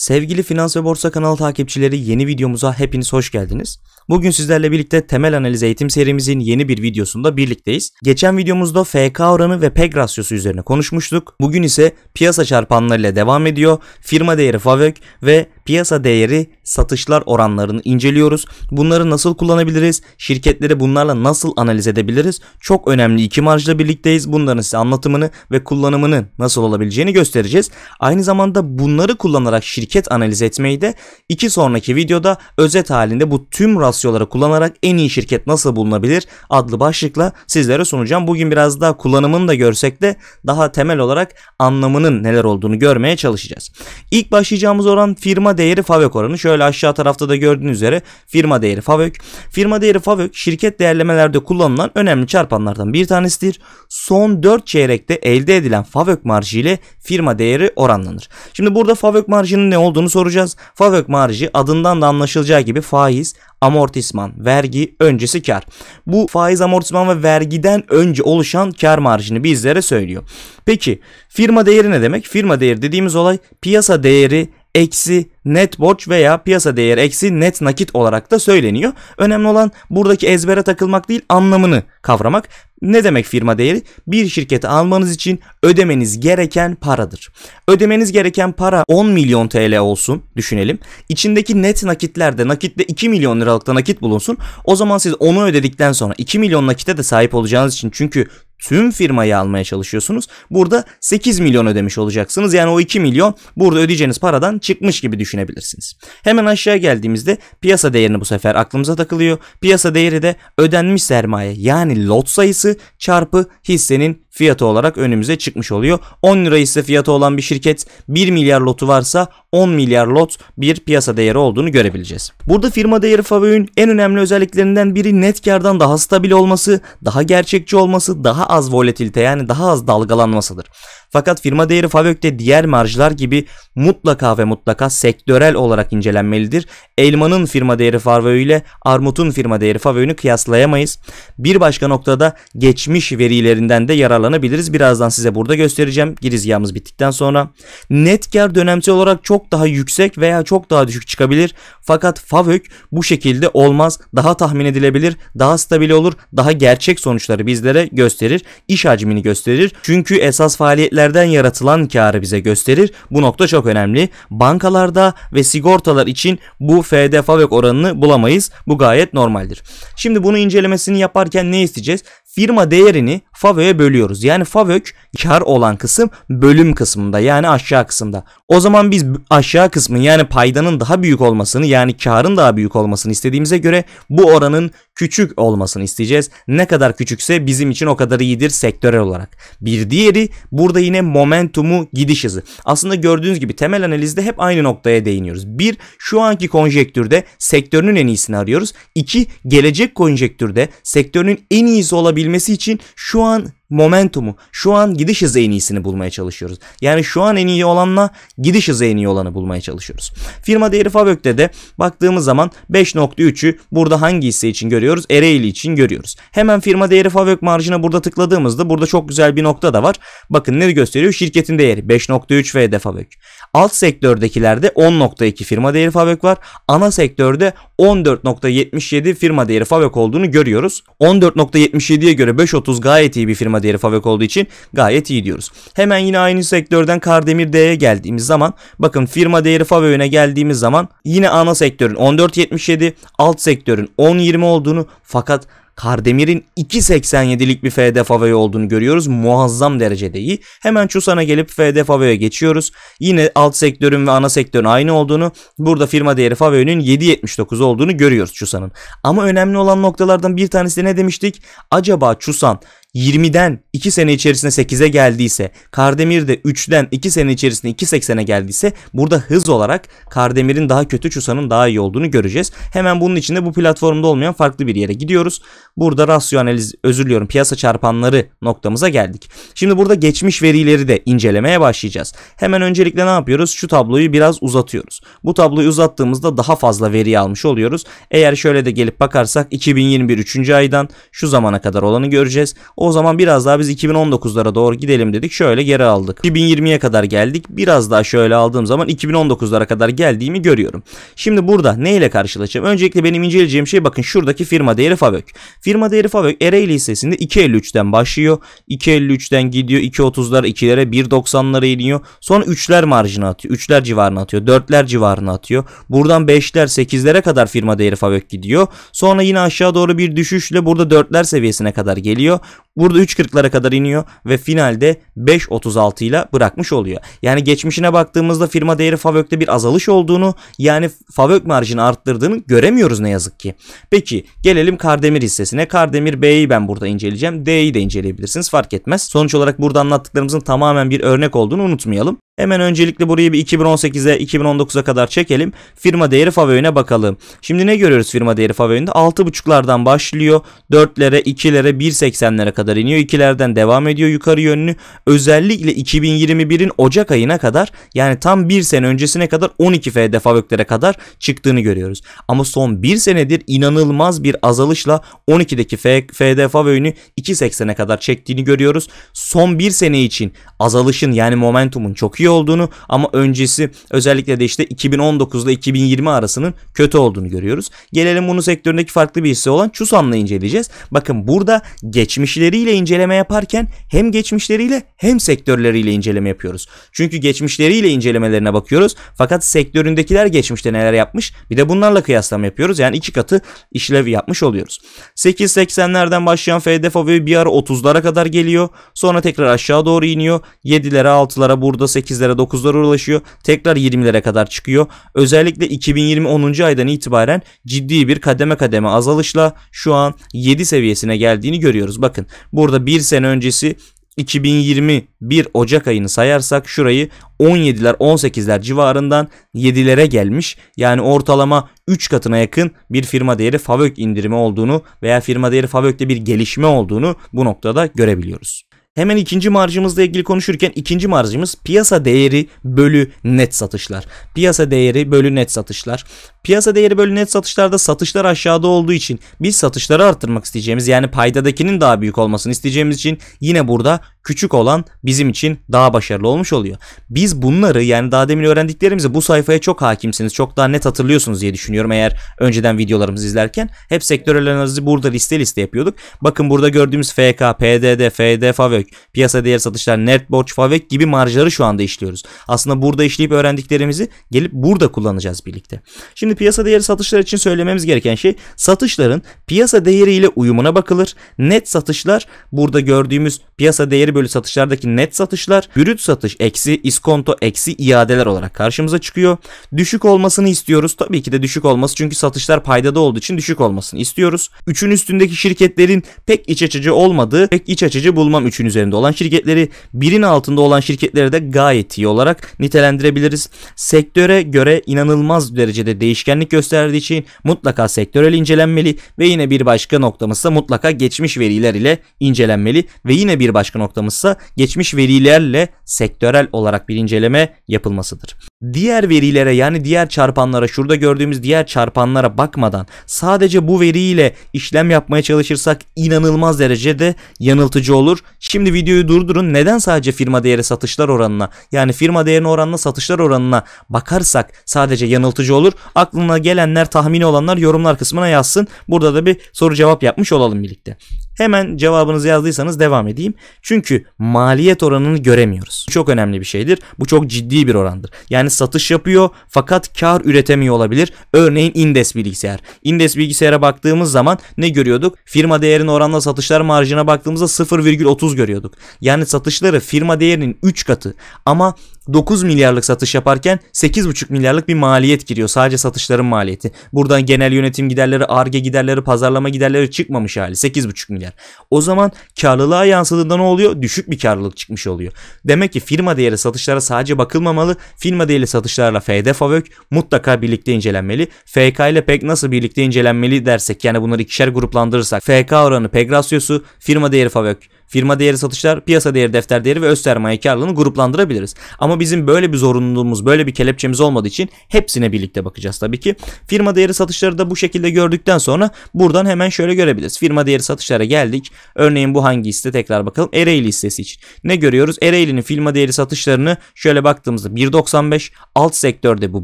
Sevgili Finans ve Borsa kanalı takipçileri yeni videomuza hepiniz hoş geldiniz. Bugün sizlerle birlikte temel analiz eğitim serimizin yeni bir videosunda birlikteyiz. Geçen videomuzda FK oranı ve PEG rasyosu üzerine konuşmuştuk. Bugün ise piyasa çarpanlarıyla devam ediyor. Firma değeri FAVÖK ve piyasa değeri satışlar oranlarını inceliyoruz. Bunları nasıl kullanabiliriz? Şirketleri bunlarla nasıl analiz edebiliriz? Çok önemli iki marjla birlikteyiz. Bunların size anlatımını ve kullanımını nasıl olabileceğini göstereceğiz. Aynı zamanda bunları kullanarak şirket şirket analiz etmeyi de iki sonraki videoda özet halinde bu tüm rasyoları kullanarak en iyi şirket nasıl bulunabilir adlı başlıkla sizlere sunacağım. Bugün biraz daha kullanımını da görsek de daha temel olarak anlamının neler olduğunu görmeye çalışacağız. İlk başlayacağımız oran firma değeri FAVÖK oranı. Şöyle aşağı tarafta da gördüğünüz üzere firma değeri FAVÖK. Firma değeri FAVÖK şirket değerlemelerde kullanılan önemli çarpanlardan bir tanesidir. Son 4 çeyrekte elde edilen FAVÖK marjı ile firma değeri oranlanır. Şimdi burada FAVÖK marjının ne olduğunu soracağız. Favök marjı adından da anlaşılacağı gibi faiz, amortisman, vergi, öncesi kar. Bu faiz, amortisman ve vergiden önce oluşan kar marjını bizlere söylüyor. Peki firma değeri ne demek? Firma değeri dediğimiz olay piyasa değeri eksi net borç veya piyasa değeri eksi net nakit olarak da söyleniyor. Önemli olan buradaki ezbere takılmak değil anlamını kavramak. Ne demek firma değeri? Bir şirketi almanız için ödemeniz gereken paradır. Ödemeniz gereken para 10 milyon TL olsun düşünelim. İçindeki net nakitlerde nakitte 2 milyon liralıkta nakit bulunsun. O zaman siz onu ödedikten sonra 2 milyon nakite de sahip olacağınız için çünkü tüm firmayı almaya çalışıyorsunuz. Burada 8 milyon ödemiş olacaksınız. Yani o 2 milyon burada ödeyeceğiniz paradan çıkmış gibi düşünebilirsiniz. Hemen aşağı geldiğimizde piyasa değerini bu sefer aklımıza takılıyor. Piyasa değeri de ödenmiş sermaye yani lot sayısı çarpı hissenin fiyatı olarak önümüze çıkmış oluyor. 10 lira ise fiyatı olan bir şirket 1 milyar lotu varsa 10 milyar lot bir piyasa değeri olduğunu görebileceğiz. Burada firma değeri Favö'nün en önemli özelliklerinden biri net kardan daha stabil olması, daha gerçekçi olması, daha az volatilite yani daha az dalgalanmasıdır. Fakat firma değeri Favök'te diğer marjlar gibi mutlaka ve mutlaka sektörel olarak incelenmelidir. Elmanın firma değeri Favök ile armutun firma değeri Favök'ünü kıyaslayamayız. Bir başka noktada geçmiş verilerinden de yararlanabiliriz. Birazdan size burada göstereceğim girizgahımız bittikten sonra. Net kar dönemsel olarak çok daha yüksek veya çok daha düşük çıkabilir. Fakat Favök bu şekilde olmaz. Daha tahmin edilebilir, daha stabil olur, daha gerçek sonuçları bizlere gösterir. İş hacmini gösterir. Çünkü esas faaliyetler şirketlerden yaratılan karı bize gösterir. Bu nokta çok önemli. Bankalarda ve sigortalar için bu FD FAVÖK e oranını bulamayız. Bu gayet normaldir. Şimdi bunu incelemesini yaparken ne isteyeceğiz? firma değerini FAVÖ'ye bölüyoruz. Yani FAVÖK kar olan kısım bölüm kısmında yani aşağı kısımda. O zaman biz aşağı kısmın yani paydanın daha büyük olmasını yani karın daha büyük olmasını istediğimize göre bu oranın küçük olmasını isteyeceğiz. Ne kadar küçükse bizim için o kadar iyidir sektörel olarak. Bir diğeri burada yine momentumu gidiş hızı. Aslında gördüğünüz gibi temel analizde hep aynı noktaya değiniyoruz. Bir şu anki konjektürde sektörünün en iyisini arıyoruz. İki gelecek konjektürde sektörünün en iyisi olabilir olabilmesi için şu an momentumu, şu an gidiş hızı en iyisini bulmaya çalışıyoruz. Yani şu an en iyi olanla gidiş hızı en iyi olanı bulmaya çalışıyoruz. Firma değeri Favök'te de baktığımız zaman 5.3'ü burada hangi hisse için görüyoruz? Ereğli için görüyoruz. Hemen firma değeri Favök marjına burada tıkladığımızda burada çok güzel bir nokta da var. Bakın ne gösteriyor? Şirketin değeri 5.3 ve Favök. Alt sektördekilerde 10.2 firma değeri fabrik var. Ana sektörde 14.77 firma değeri fabrik olduğunu görüyoruz. 14.77'ye göre 5.30 gayet iyi bir firma değeri fabrik olduğu için gayet iyi diyoruz. Hemen yine aynı sektörden Kardemir D'ye geldiğimiz zaman bakın firma değeri fabriğine geldiğimiz zaman yine ana sektörün 14.77 alt sektörün 10.20 olduğunu fakat Kardemir'in 2.87'lik bir FD Faveo olduğunu görüyoruz. Muazzam derecede iyi. Hemen Çusan'a gelip FD Faveo'ya geçiyoruz. Yine alt sektörün ve ana sektörün aynı olduğunu, burada firma değeri Faveo'nun 7.79 olduğunu görüyoruz Çusan'ın. Ama önemli olan noktalardan bir tanesi ne demiştik? Acaba Çusan 20'den 2 sene içerisinde 8'e geldiyse, Kardemir de 3'den 2 sene içerisinde 2.80'e geldiyse burada hız olarak Kardemir'in daha kötü Çusa'nın daha iyi olduğunu göreceğiz. Hemen bunun içinde bu platformda olmayan farklı bir yere gidiyoruz. Burada rasyo analiz özür diliyorum piyasa çarpanları noktamıza geldik. Şimdi burada geçmiş verileri de incelemeye başlayacağız. Hemen öncelikle ne yapıyoruz? Şu tabloyu biraz uzatıyoruz. Bu tabloyu uzattığımızda daha fazla veri almış oluyoruz. Eğer şöyle de gelip bakarsak 2021 3. aydan şu zamana kadar olanı göreceğiz. O zaman biraz daha biz 2019'lara doğru gidelim dedik. Şöyle geri aldık. 2020'ye kadar geldik. Biraz daha şöyle aldığım zaman 2019'lara kadar geldiğimi görüyorum. Şimdi burada neyle ile karşılaşacağım? Öncelikle benim inceleyeceğim şey bakın şuradaki firma değeri FAVÖK. Firma değeri FAVÖK Ereğli hissesinde 253'den başlıyor. 253'den gidiyor. 2.30'lara 2'lere 1.90'lara iniyor. Sonra 3'ler marjını atıyor. 3'ler civarını atıyor. 4'ler civarını atıyor. Buradan 5'ler 8'lere kadar firma değeri FAVÖK gidiyor. Sonra yine aşağı doğru bir düşüşle burada 4'ler seviyesine kadar geliyor. Burada 3.40'lara kadar iniyor ve finalde 5.36 ile bırakmış oluyor. Yani geçmişine baktığımızda firma değeri Favök'te bir azalış olduğunu yani Favök marjını arttırdığını göremiyoruz ne yazık ki. Peki gelelim Kardemir hissesine. Kardemir B'yi ben burada inceleyeceğim. D'yi de inceleyebilirsiniz fark etmez. Sonuç olarak burada anlattıklarımızın tamamen bir örnek olduğunu unutmayalım. Hemen öncelikle burayı bir 2018'e 2019'a kadar çekelim. Firma değeri favöyüne bakalım. Şimdi ne görüyoruz firma değeri favöyünde? 6.5'lardan başlıyor. 4'lere, 2'lere, 1.80'lere kadar iniyor. 2'lerden devam ediyor yukarı yönlü. Özellikle 2021'in Ocak ayına kadar yani tam 1 sene öncesine kadar 12 FD favöklere kadar çıktığını görüyoruz. Ama son 1 senedir inanılmaz bir azalışla 12'deki F, FD favöyünü 2.80'e kadar çektiğini görüyoruz. Son 1 sene için azalışın yani momentumun çok iyi olduğunu ama öncesi özellikle de işte 2019 ile 2020 arasının kötü olduğunu görüyoruz. Gelelim bunu sektöründeki farklı bir hisse olan Chusan'la inceleyeceğiz. Bakın burada geçmişleriyle inceleme yaparken hem geçmişleriyle hem sektörleriyle inceleme yapıyoruz. Çünkü geçmişleriyle incelemelerine bakıyoruz. Fakat sektöründekiler geçmişte neler yapmış bir de bunlarla kıyaslama yapıyoruz. Yani iki katı işlev yapmış oluyoruz. 8.80'lerden başlayan FDFO ve bir ara 30'lara kadar geliyor. Sonra tekrar aşağı doğru iniyor. 7'lere 6'lara burada 8 8'lere 9'lara ulaşıyor. Tekrar 20'lere kadar çıkıyor. Özellikle 2020 10. aydan itibaren ciddi bir kademe kademe azalışla şu an 7 seviyesine geldiğini görüyoruz. Bakın burada bir sene öncesi 2021 Ocak ayını sayarsak şurayı 17'ler 18'ler civarından 7'lere gelmiş. Yani ortalama 3 katına yakın bir firma değeri FAVÖK indirimi olduğunu veya firma değeri FAVÖK'te bir gelişme olduğunu bu noktada görebiliyoruz. Hemen ikinci marjımızla ilgili konuşurken ikinci marjımız piyasa değeri bölü net satışlar. Piyasa değeri bölü net satışlar. Piyasa değeri bölü net satışlarda satışlar aşağıda olduğu için biz satışları arttırmak isteyeceğimiz yani paydadakinin daha büyük olmasını isteyeceğimiz için yine burada küçük olan bizim için daha başarılı olmuş oluyor. Biz bunları yani daha demin öğrendiklerimizi bu sayfaya çok hakimsiniz. Çok daha net hatırlıyorsunuz diye düşünüyorum eğer önceden videolarımızı izlerken. Hep sektörel analizi burada liste liste yapıyorduk. Bakın burada gördüğümüz FK, PDD, FD, FAVÖK, e piyasa değer satışlar, net borç, FAVÖK e gibi marjları şu anda işliyoruz. Aslında burada işleyip öğrendiklerimizi gelip burada kullanacağız birlikte. Şimdi piyasa değeri satışlar için söylememiz gereken şey satışların piyasa değeriyle uyumuna bakılır. Net satışlar burada gördüğümüz piyasa değeri geliri bölü satışlardaki net satışlar brüt satış eksi iskonto eksi iadeler olarak karşımıza çıkıyor. Düşük olmasını istiyoruz. Tabii ki de düşük olması çünkü satışlar paydada olduğu için düşük olmasını istiyoruz. Üçün üstündeki şirketlerin pek iç açıcı olmadığı, pek iç açıcı bulmam üçün üzerinde olan şirketleri, birin altında olan şirketleri de gayet iyi olarak nitelendirebiliriz. Sektöre göre inanılmaz derecede değişkenlik gösterdiği için mutlaka sektörel incelenmeli ve yine bir başka noktamız da mutlaka geçmiş veriler ile incelenmeli ve yine bir başka nokta noktamızsa geçmiş verilerle sektörel olarak bir inceleme yapılmasıdır. Diğer verilere yani diğer çarpanlara şurada gördüğümüz diğer çarpanlara bakmadan sadece bu veriyle işlem yapmaya çalışırsak inanılmaz derecede yanıltıcı olur. Şimdi videoyu durdurun. Neden sadece firma değeri satışlar oranına yani firma değerine oranına satışlar oranına bakarsak sadece yanıltıcı olur. Aklına gelenler tahmini olanlar yorumlar kısmına yazsın. Burada da bir soru cevap yapmış olalım birlikte. Hemen cevabınızı yazdıysanız devam edeyim. Çünkü maliyet oranını göremiyoruz. Çok önemli bir şeydir. Bu çok ciddi bir orandır. Yani satış yapıyor fakat kar üretemiyor olabilir. Örneğin Indes bilgisayar. Indes bilgisayara baktığımız zaman ne görüyorduk? Firma değerinin oranla satışlar marjına baktığımızda 0,30 görüyorduk. Yani satışları firma değerinin 3 katı ama 9 milyarlık satış yaparken 8,5 milyarlık bir maliyet giriyor. Sadece satışların maliyeti. Buradan genel yönetim giderleri, ARGE giderleri, pazarlama giderleri çıkmamış hali. 8,5 milyar. O zaman karlılığa yansıdığında ne oluyor? Düşük bir karlılık çıkmış oluyor. Demek ki firma değeri satışlara sadece bakılmamalı. Firma değeri satışlarla FD, FAVÖK mutlaka birlikte incelenmeli. FK ile PEK nasıl birlikte incelenmeli dersek yani bunları ikişer gruplandırırsak FK oranı PEG rasyosu, firma değeri FAVÖK Firma değeri satışlar, piyasa değeri defter değeri ve öz sermaye karlılığını gruplandırabiliriz. Ama bizim böyle bir zorunluluğumuz, böyle bir kelepçemiz olmadığı için hepsine birlikte bakacağız tabii ki. Firma değeri satışları da bu şekilde gördükten sonra buradan hemen şöyle görebiliriz. Firma değeri satışlara geldik. Örneğin bu hangi liste tekrar bakalım. Ereğli listesi için. Ne görüyoruz? Ereğli'nin firma değeri satışlarını şöyle baktığımızda 1.95, alt sektörde bu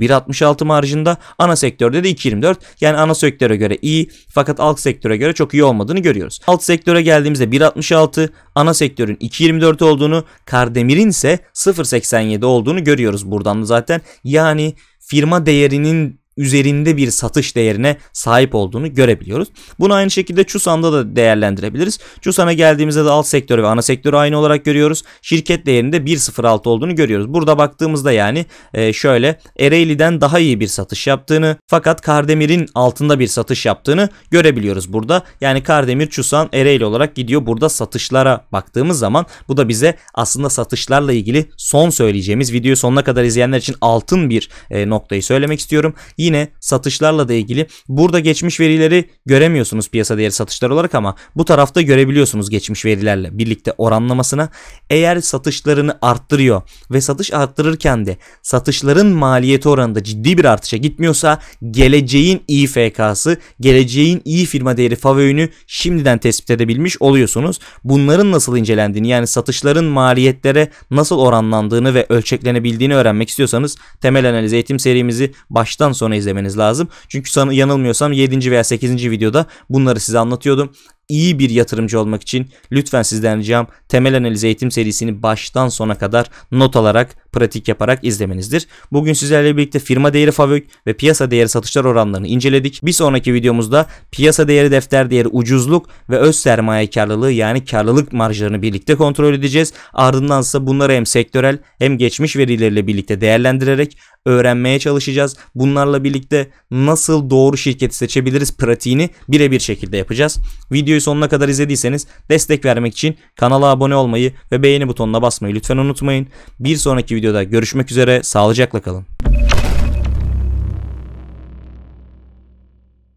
1.66 marjında, ana sektörde de 2.24. Yani ana sektöre göre iyi fakat alt sektöre göre çok iyi olmadığını görüyoruz. Alt sektöre geldiğimizde 1.66, ana sektörün 2.24 olduğunu, Kardemir'in ise 0.87 olduğunu görüyoruz buradan da zaten. Yani firma değerinin üzerinde bir satış değerine sahip olduğunu görebiliyoruz. Bunu aynı şekilde Çusan'da da değerlendirebiliriz. Çusan'a geldiğimizde de alt sektörü ve ana sektörü aynı olarak görüyoruz. Şirket değerinde 1.06 olduğunu görüyoruz. Burada baktığımızda yani e, şöyle Ereğli'den daha iyi bir satış yaptığını fakat Kardemir'in altında bir satış yaptığını görebiliyoruz burada. Yani Kardemir, Çusan, Ereğli olarak gidiyor. Burada satışlara baktığımız zaman bu da bize aslında satışlarla ilgili son söyleyeceğimiz videoyu sonuna kadar izleyenler için altın bir e, noktayı söylemek istiyorum. Yine yine satışlarla da ilgili. Burada geçmiş verileri göremiyorsunuz piyasa değeri satışlar olarak ama bu tarafta görebiliyorsunuz geçmiş verilerle birlikte oranlamasına. Eğer satışlarını arttırıyor ve satış arttırırken de satışların maliyeti oranında ciddi bir artışa gitmiyorsa geleceğin İFK'sı, geleceğin iyi firma değeri favöyünü şimdiden tespit edebilmiş oluyorsunuz. Bunların nasıl incelendiğini yani satışların maliyetlere nasıl oranlandığını ve ölçeklenebildiğini öğrenmek istiyorsanız temel analiz eğitim serimizi baştan sona izlemeniz lazım. Çünkü sana yanılmıyorsam 7. veya 8. videoda bunları size anlatıyordum. İyi bir yatırımcı olmak için lütfen sizden ricam temel analiz eğitim serisini baştan sona kadar not alarak pratik yaparak izlemenizdir. Bugün sizlerle birlikte firma değeri FAVÖK ve piyasa değeri satışlar oranlarını inceledik. Bir sonraki videomuzda piyasa değeri defter değeri ucuzluk ve öz sermaye karlılığı yani karlılık marjlarını birlikte kontrol edeceğiz. Ardından ise bunları hem sektörel hem geçmiş verileriyle birlikte değerlendirerek öğrenmeye çalışacağız. Bunlarla birlikte nasıl doğru şirketi seçebiliriz pratiğini birebir şekilde yapacağız. Videoyu sonuna kadar izlediyseniz destek vermek için kanala abone olmayı ve beğeni butonuna basmayı lütfen unutmayın. Bir sonraki video videoda görüşmek üzere. Sağlıcakla kalın.